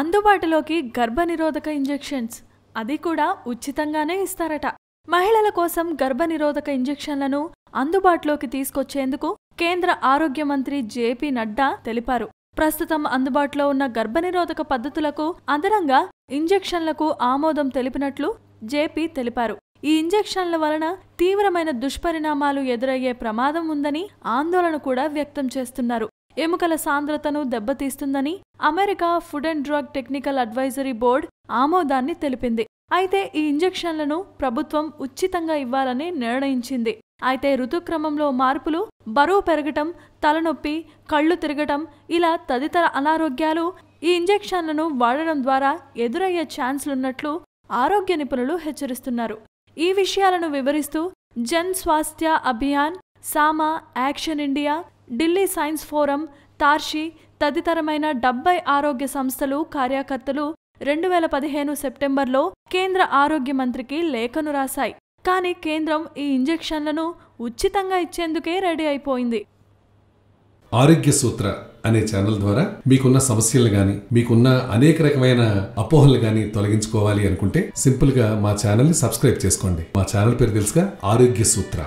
అందుబాటులోకి గర్భనిరోధక ఇంజెక్షన్స్ అది కూడా ఉచితంగానే ఇస్తారట మహిళల కోసం గర్భనిరోధక ఇంజెక్షన్లను అందుబాటులోకి తీసుకొచ్చేందుకు కేంద్ర ఆరోగ్య మంత్రి జేపీ నడ్డా తెలిపారు ప్రస్తుతం అందుబాటులో ఉన్న గర్భనిరోధక పద్ధతులకు అదనంగా ఇంజెక్షన్లకు ఆమోదం తెలిపినట్లు జేపీ తెలిపారు ఈ ఇంజెక్షన్ల వలన తీవ్రమైన దుష్పరిణామాలు ఎదురయ్యే ప్రమాదం ఉందని ఆందోళన కూడా వ్యక్తం చేస్తున్నారు ఎముకల సాంద్రతను దెబ్బతీస్తుందని America food and drug technical advisory board ఆమోదాన్ని తెలిపింది అయితే ఈ ఇంజెక్షన్లను ప్రభుత్వం ఉచితంగా ఇవ్వాలని నిర్ణయించింది అయితే ఋతుక్రమంలో మార్పులు బరువు పెరగటం తలనొప్పి కళ్ళు తిరగటం ఇలా తదితర అనారోగ్యాలు ఈ ఇంజెక్షన్లను వాడడం ద్వారా ఎదురయ్యే ఛాన్స్లున్నట్లు ఆరోగ్య నిపుణులు హెచ్చరిస్తున్నారు ఈ విషయాలను వివరిస్తూ Jan Swasthya Abhiyan Sama Action India Delhi Science Forum Tarshi తదితరమైన డెబ్బై ఆరోగ్య సంస్థలు కార్యకర్తలు రెండు వేల పదిహేను సెప్టెంబర్లో కేంద్ర ఆరోగ్య మంత్రికి లేఖను రాశాయి కానీ కేంద్రం ఈ ఇంజెక్షన్లను ఉచితంగా ఇచ్చేందుకే రెడీ అయిపోయింది ఆరోగ్య సూత్ర అనే ఛానల్ ద్వారా మీకున్న సమస్యలు కానీ మీకున్న అనేక రకమైన అపోహలు కానీ తొలగించుకోవాలి అనుకుంటే సింపుల్గా మా ఛానల్ని సబ్స్క్రైబ్ చేసుకోండి మా ఛానల్ పేరు తెలుసుగా ఆరోగ్య సూత్ర